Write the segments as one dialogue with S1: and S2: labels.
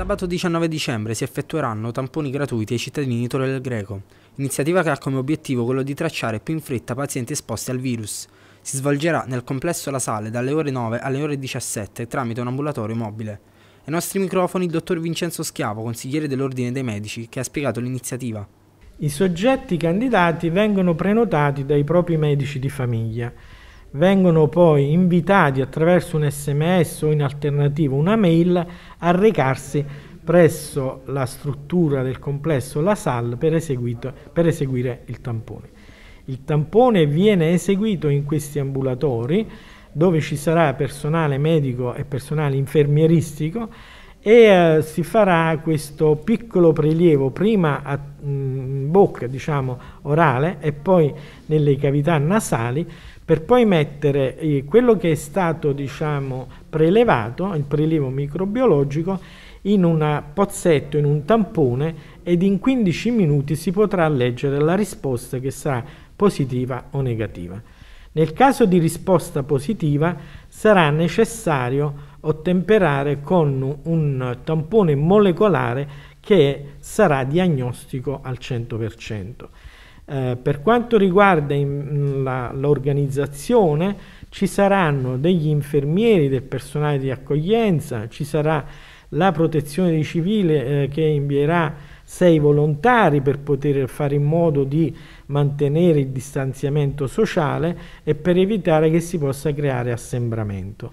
S1: Sabato 19 dicembre si effettueranno tamponi gratuiti ai cittadini di Torre del Greco, iniziativa che ha come obiettivo quello di tracciare più in fretta pazienti esposti al virus. Si svolgerà nel complesso La Sale dalle ore 9 alle ore 17 tramite un ambulatorio mobile. Ai nostri microfoni il dottor Vincenzo Schiavo, consigliere dell'Ordine dei Medici, che ha spiegato l'iniziativa.
S2: I soggetti candidati vengono prenotati dai propri medici di famiglia vengono poi invitati attraverso un sms o in alternativa una mail a recarsi presso la struttura del complesso La SAL per, per eseguire il tampone. Il tampone viene eseguito in questi ambulatori dove ci sarà personale medico e personale infermieristico e eh, si farà questo piccolo prelievo prima a mh, mm, bocca diciamo orale e poi nelle cavità nasali per poi mettere eh, quello che è stato diciamo, prelevato, il prelievo microbiologico, in un pozzetto, in un tampone ed in 15 minuti si potrà leggere la risposta che sarà positiva o negativa. Nel caso di risposta positiva sarà necessario ottemperare con un tampone molecolare che sarà diagnostico al 100%. Eh, per quanto riguarda l'organizzazione, ci saranno degli infermieri del personale di accoglienza, ci sarà la protezione di civile eh, che invierà sei volontari per poter fare in modo di mantenere il distanziamento sociale e per evitare che si possa creare assembramento.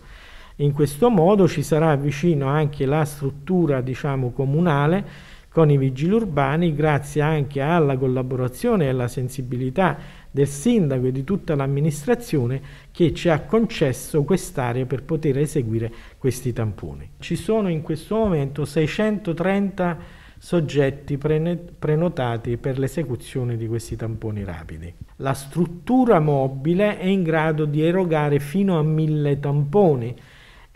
S2: In questo modo ci sarà vicino anche la struttura diciamo, comunale con i vigili urbani, grazie anche alla collaborazione e alla sensibilità del sindaco e di tutta l'amministrazione che ci ha concesso quest'area per poter eseguire questi tamponi. Ci sono in questo momento 630 soggetti prenotati per l'esecuzione di questi tamponi rapidi. La struttura mobile è in grado di erogare fino a 1000 tamponi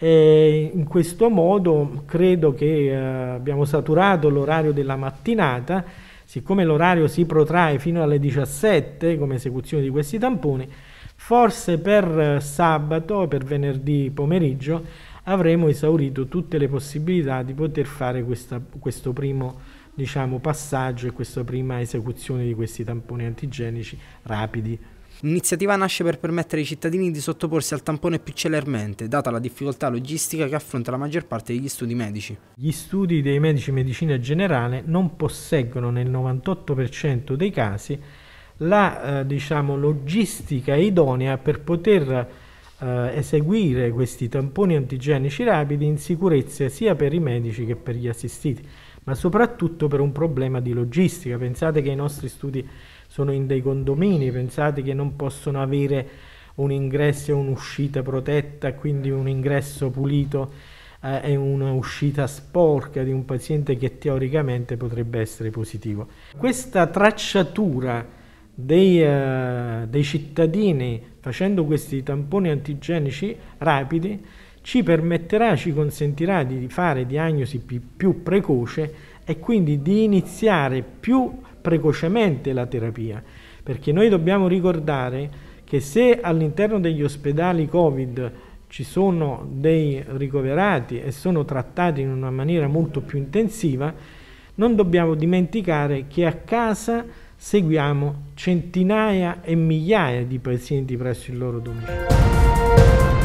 S2: e in questo modo credo che eh, abbiamo saturato l'orario della mattinata, siccome l'orario si protrae fino alle 17 come esecuzione di questi tamponi, forse per eh, sabato e per venerdì pomeriggio avremo esaurito tutte le possibilità di poter fare questa, questo primo diciamo, passaggio e questa prima
S1: esecuzione di questi tamponi antigenici rapidi. L'iniziativa nasce per permettere ai cittadini di sottoporsi al tampone più celermente, data la difficoltà logistica che affronta la maggior parte degli studi medici.
S2: Gli studi dei medici di medicina generale non posseggono nel 98% dei casi la eh, diciamo, logistica idonea per poter eh, eseguire questi tamponi antigenici rapidi in sicurezza sia per i medici che per gli assistiti, ma soprattutto per un problema di logistica. Pensate che i nostri studi sono in dei condomini, pensate che non possono avere un ingresso e un'uscita protetta, quindi un ingresso pulito eh, e un'uscita sporca di un paziente che teoricamente potrebbe essere positivo. Questa tracciatura dei, eh, dei cittadini facendo questi tamponi antigenici rapidi ci permetterà, ci consentirà di fare diagnosi più precoce e quindi di iniziare più precocemente la terapia, perché noi dobbiamo ricordare che se all'interno degli ospedali Covid ci sono dei ricoverati e sono trattati in una maniera molto più intensiva, non dobbiamo dimenticare che a casa seguiamo centinaia e migliaia di pazienti presso il loro domicilio.